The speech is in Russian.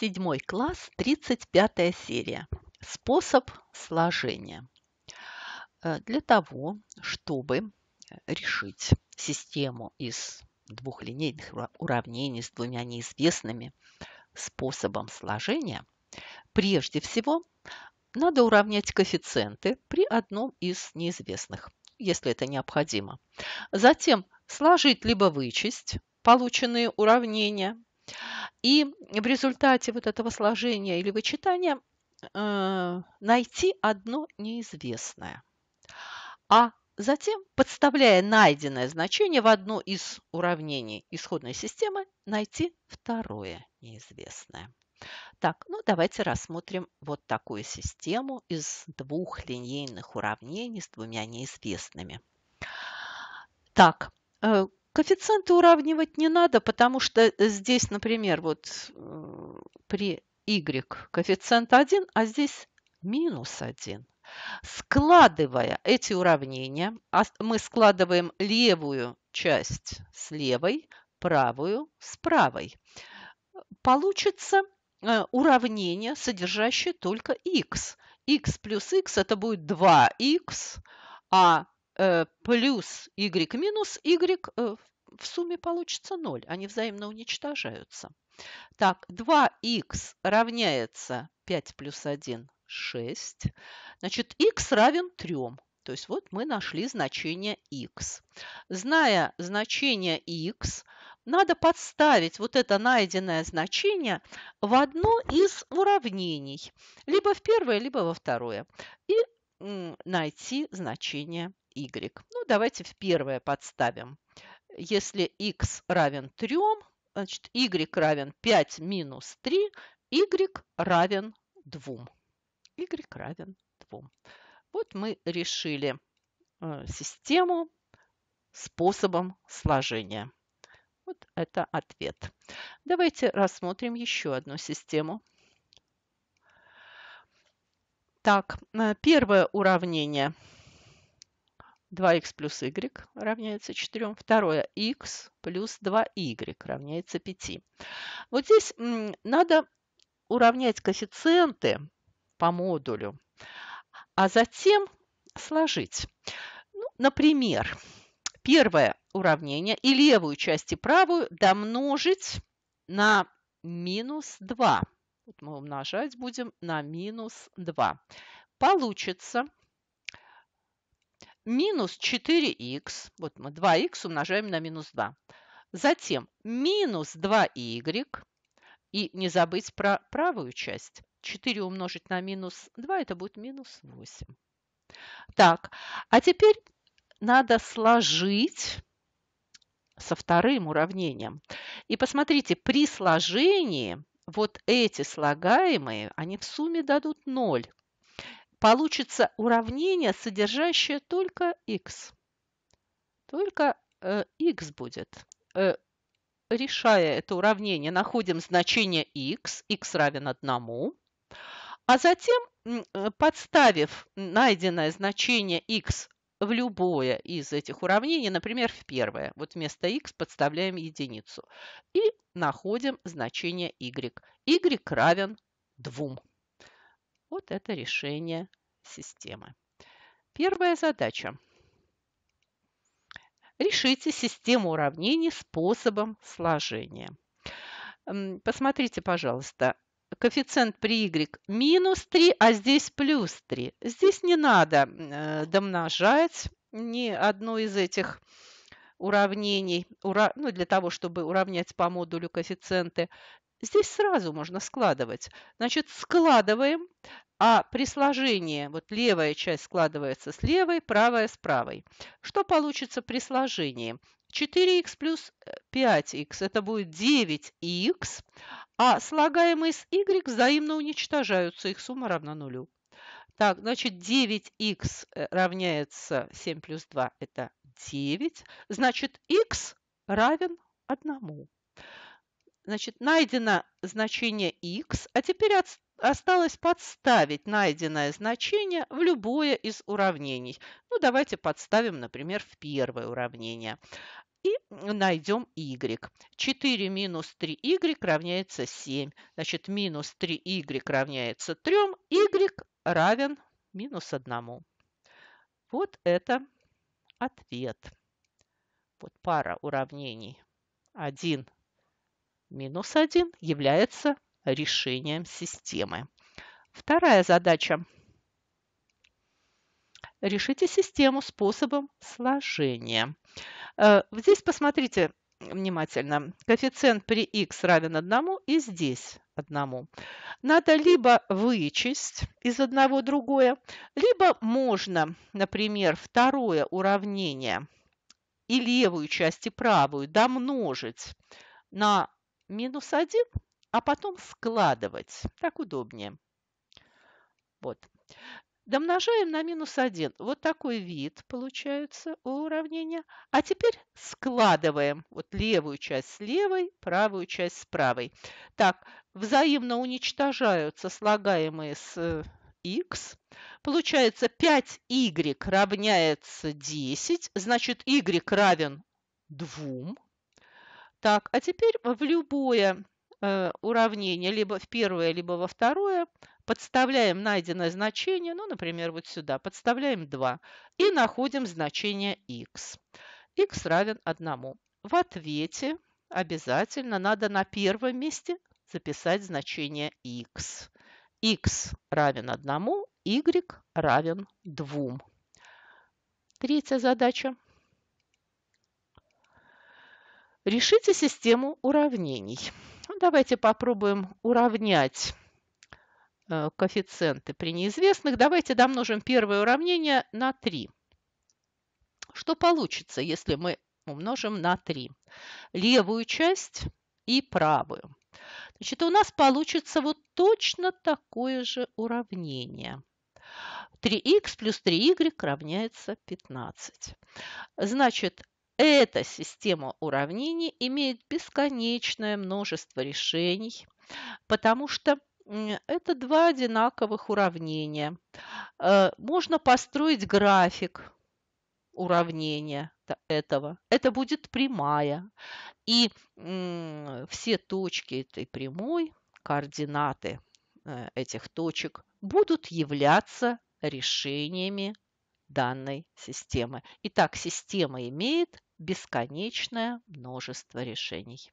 Седьмой класс, 35 серия. Способ сложения. Э, для того, чтобы решить систему из двух линейных уравнений с двумя неизвестными способом сложения, прежде всего надо уравнять коэффициенты при одном из неизвестных, если это необходимо. Затем сложить либо вычесть полученные уравнения и в результате вот этого сложения или вычитания э, найти одно неизвестное. А затем, подставляя найденное значение в одно из уравнений исходной системы, найти второе неизвестное. Так, ну давайте рассмотрим вот такую систему из двух линейных уравнений с двумя неизвестными. Так, э, Коэффициенты уравнивать не надо, потому что э, здесь, например, вот э, при y коэффициент 1, а здесь минус 1. Складывая эти уравнения, а мы складываем левую часть с левой, правую с правой. Получится э, уравнение, содержащее только x. x плюс x – это будет 2x, а Э, плюс y минус y э, в сумме получится 0. Они взаимно уничтожаются. Так, 2 x равняется 5 плюс 1 – 6. Значит, x равен 3. То есть вот мы нашли значение x. Зная значение x, надо подставить вот это найденное значение в одно из уравнений. Либо в первое, либо во второе. И найти значение y. Ну, давайте в первое подставим. Если x равен 3, значит, y равен 5 минус 3, y равен 2. y равен 2. Вот мы решили э, систему способом сложения. Вот это ответ. Давайте рассмотрим еще одну систему. Так, э, первое уравнение – 2х плюс y равняется 4. Второе, x плюс 2y равняется 5. Вот здесь надо уравнять коэффициенты по модулю, а затем сложить. Ну, например, первое уравнение и левую часть и правую домножить на минус 2. Вот мы умножать будем на минус 2. Получится минус 4х, вот мы 2х умножаем на минус 2. Затем минус 2 у, и не забыть про правую часть. 4 умножить на минус 2, это будет минус 8. Так, а теперь надо сложить со вторым уравнением. И посмотрите, при сложении вот эти слагаемые, они в сумме дадут 0 получится уравнение, содержащее только x. Только э, x будет. Э, решая это уравнение, находим значение x. x равен 1. А затем, э, подставив найденное значение x в любое из этих уравнений, например, в первое. Вот вместо x подставляем единицу. И находим значение y. y равен 2. Вот это решение системы. Первая задача. Решите систему уравнений способом сложения. Посмотрите, пожалуйста, коэффициент при y минус 3, а здесь плюс 3. Здесь не надо э, домножать ни одно из этих уравнений, ура, ну, для того, чтобы уравнять по модулю коэффициенты. Здесь сразу можно складывать. Значит, складываем а при сложении, вот левая часть складывается с левой, правая с правой. Что получится при сложении? 4х плюс 5х, э, это будет 9х, а слагаемые с y взаимно уничтожаются, их сумма равна нулю. Так, значит, 9х э, равняется 7 плюс 2, это 9. Значит, x равен 1. Значит, найдено значение x а теперь Осталось подставить найденное значение в любое из уравнений. Ну, давайте подставим, например, в первое уравнение. И найдем y. 4 минус 3y равняется 7. Значит, минус 3y равняется 3. y равен минус 1. Вот это ответ. Вот пара уравнений 1 минус 1 является решением системы. Вторая задача. Решите систему способом сложения. Э, здесь посмотрите внимательно. Коэффициент при x равен 1 и здесь 1. Надо либо вычесть из одного другое, либо можно, например, второе уравнение и левую часть, и правую домножить на минус 1 а потом складывать. Так удобнее. Вот. Домножаем на минус 1. Вот такой вид получается у уравнения. А теперь складываем вот левую часть с левой, правую часть с правой. Так, взаимно уничтожаются слагаемые с x. Э, получается 5y равняется 10, значит y равен 2. Так, а теперь в любое Э, уравнение либо в первое, либо во второе, подставляем найденное значение, ну, например, вот сюда, подставляем 2 и находим значение x. x равен 1. В ответе обязательно надо на первом месте записать значение x. x равен 1, y равен 2. Третья задача. Решите систему уравнений. Ну, давайте попробуем уравнять э, коэффициенты при неизвестных. Давайте домножим первое уравнение на 3. Что получится, если мы умножим на 3? Левую часть и правую. Значит, у нас получится вот точно такое же уравнение. 3х плюс 3 у равняется 15. Значит, эта система уравнений имеет бесконечное множество решений, потому что это два одинаковых уравнения. Э, можно построить график уравнения этого. Это будет прямая. И все точки этой прямой, координаты э, этих точек, будут являться решениями данной системы. Итак, система имеет бесконечное множество решений.